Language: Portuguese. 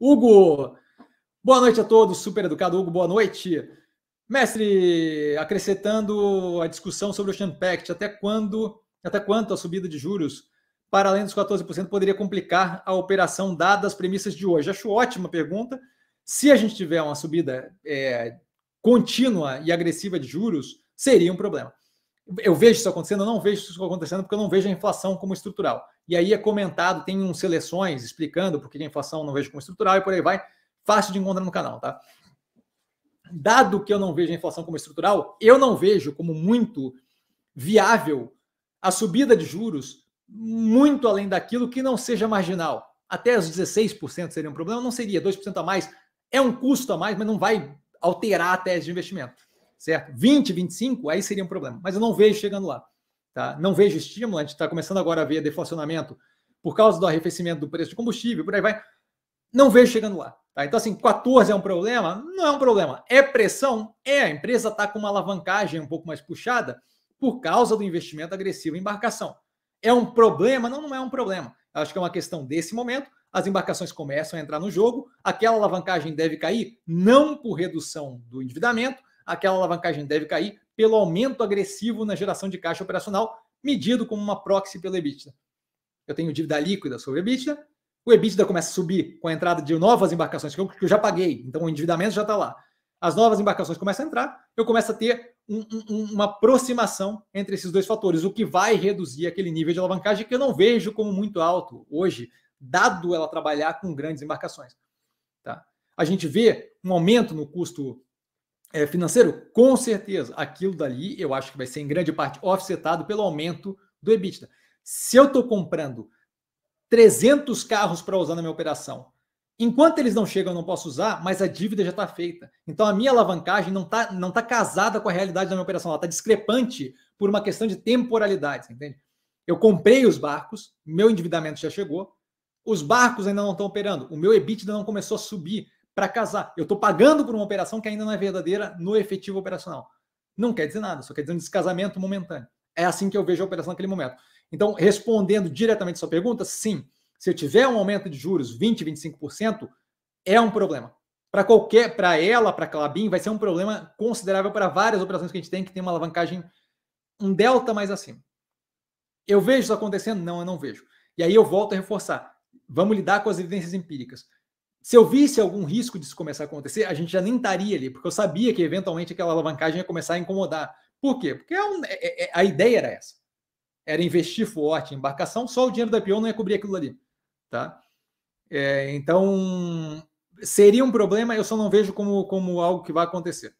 Hugo, boa noite a todos, super educado Hugo, boa noite. Mestre, acrescentando a discussão sobre o Champact, até quando, até quanto a subida de juros para além dos 14% poderia complicar a operação dada as premissas de hoje? Acho ótima pergunta. Se a gente tiver uma subida é, contínua e agressiva de juros, seria um problema eu vejo isso acontecendo, eu não vejo isso acontecendo porque eu não vejo a inflação como estrutural. E aí é comentado, tem um seleções explicando porque a inflação eu não vejo como estrutural e por aí vai. Fácil de encontrar no canal, tá? Dado que eu não vejo a inflação como estrutural, eu não vejo como muito viável a subida de juros muito além daquilo que não seja marginal. Até os 16% seria um problema, não seria 2% a mais, é um custo a mais, mas não vai alterar a tese de investimento certo? 20, 25, aí seria um problema. Mas eu não vejo chegando lá. Tá? Não vejo estímulo, a gente está começando agora a ver deflacionamento por causa do arrefecimento do preço de combustível, por aí vai. Não vejo chegando lá. Tá? Então, assim, 14 é um problema? Não é um problema. É pressão? É. A empresa está com uma alavancagem um pouco mais puxada por causa do investimento agressivo em embarcação. É um problema? Não, não é um problema. acho que é uma questão desse momento. As embarcações começam a entrar no jogo, aquela alavancagem deve cair, não por redução do endividamento, aquela alavancagem deve cair pelo aumento agressivo na geração de caixa operacional, medido como uma proxy pelo EBITDA. Eu tenho dívida líquida sobre EBITDA, o EBITDA começa a subir com a entrada de novas embarcações que eu, que eu já paguei, então o endividamento já está lá. As novas embarcações começam a entrar, eu começo a ter um, um, uma aproximação entre esses dois fatores, o que vai reduzir aquele nível de alavancagem que eu não vejo como muito alto hoje, dado ela trabalhar com grandes embarcações. Tá? A gente vê um aumento no custo é, financeiro? Com certeza. Aquilo dali eu acho que vai ser em grande parte offsetado pelo aumento do EBITDA. Se eu estou comprando 300 carros para usar na minha operação, enquanto eles não chegam eu não posso usar, mas a dívida já está feita. Então a minha alavancagem não está não tá casada com a realidade da minha operação, ela está discrepante por uma questão de temporalidade, entende? Eu comprei os barcos, meu endividamento já chegou, os barcos ainda não estão operando, o meu EBITDA não começou a subir para casar. Eu estou pagando por uma operação que ainda não é verdadeira no efetivo operacional. Não quer dizer nada, só quer dizer um descasamento momentâneo. É assim que eu vejo a operação naquele momento. Então, respondendo diretamente a sua pergunta, sim. Se eu tiver um aumento de juros 20, 25%, é um problema. Para qualquer, para ela, para a Clabin, vai ser um problema considerável para várias operações que a gente tem que tem uma alavancagem um delta mais acima. Eu vejo isso acontecendo? Não, eu não vejo. E aí eu volto a reforçar. Vamos lidar com as evidências empíricas se eu visse algum risco disso começar a acontecer, a gente já nem estaria ali, porque eu sabia que eventualmente aquela alavancagem ia começar a incomodar. Por quê? Porque é um, é, é, é a ideia era essa. Era investir forte em embarcação, só o dinheiro da IPO não ia cobrir aquilo ali. Tá? É, então, seria um problema, eu só não vejo como, como algo que vai acontecer.